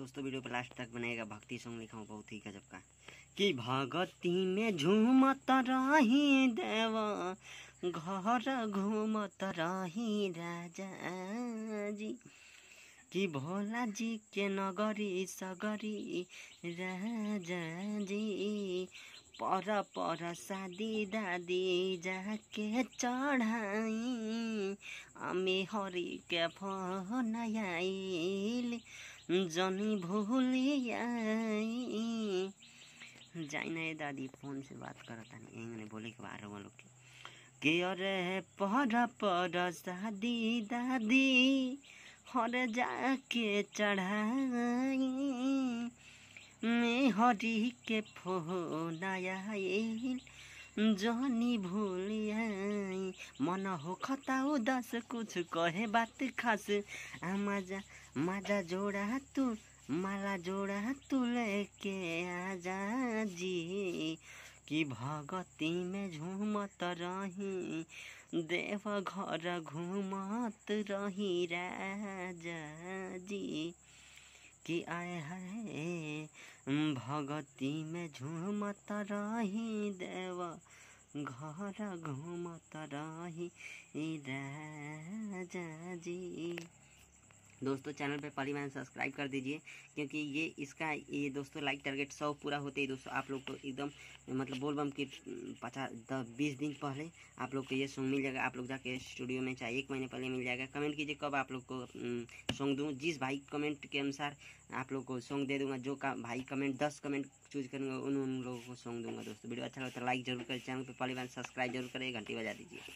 दोस्तों वीडियो पर लास्ट तक बनेगा भक्ति सॉन्ग लिखा हूँ बहुत ही गजब का कि भगती में झूमत रही देवा घर घूमत रही राजा जी कि भोला जी के नगरी सगरी राजा जी पर पर शादी दादी जाके चढ़ाई हमें हरी के फोन आइल जनी भूलिया जाई ना ये दादी फोन से बात करता नहीं इन्होंने बोले कि बारह लोग के अरे पढ़ पढ़ शादी दादी हर जाके चढ़ाई मैं हरी के फोन आया जनी भूलिया মন হো খতা উদাস কুছ কহে বাত খাস মাজা মাজা জোড়া তু মালা জোড়া তুলে কে আজা জি कि भगती में झूमत रही देव घर घूमत रही राजा जी कि आए हरे भगती में झूमत रही देव घर घुम तराही राजा जी दोस्तों चैनल पे पहली मैन सब्सक्राइब कर दीजिए क्योंकि ये इसका ये दोस्तों लाइक टारगेट सौ पूरा होते ही दोस्तों आप लोग को तो एकदम मतलब बोलबम कि हम्म, पचास दस बीस दिन पहले आप लोग को ये सॉन्ग मिल जाएगा आप लोग जाके स्टूडियो में चाहे एक महीने पहले मिल जाएगा कमेंट कीजिए कब आप लोग को सॉन्ग हम्म, दूँ जिस भाई कमेंट के अनुसार आप लोग को सॉन्ग दे दूंगा जो का भाई कमेंट दस कमेंट चूज करूँगा उन उन लोगों को सॉन्ग दूंगा दोस्तों वीडियो अच्छा लगता है लाइक जरूर करें चैनल पर पहली बार सब्सक्राइब जरूर करें घंटी बजा दीजिए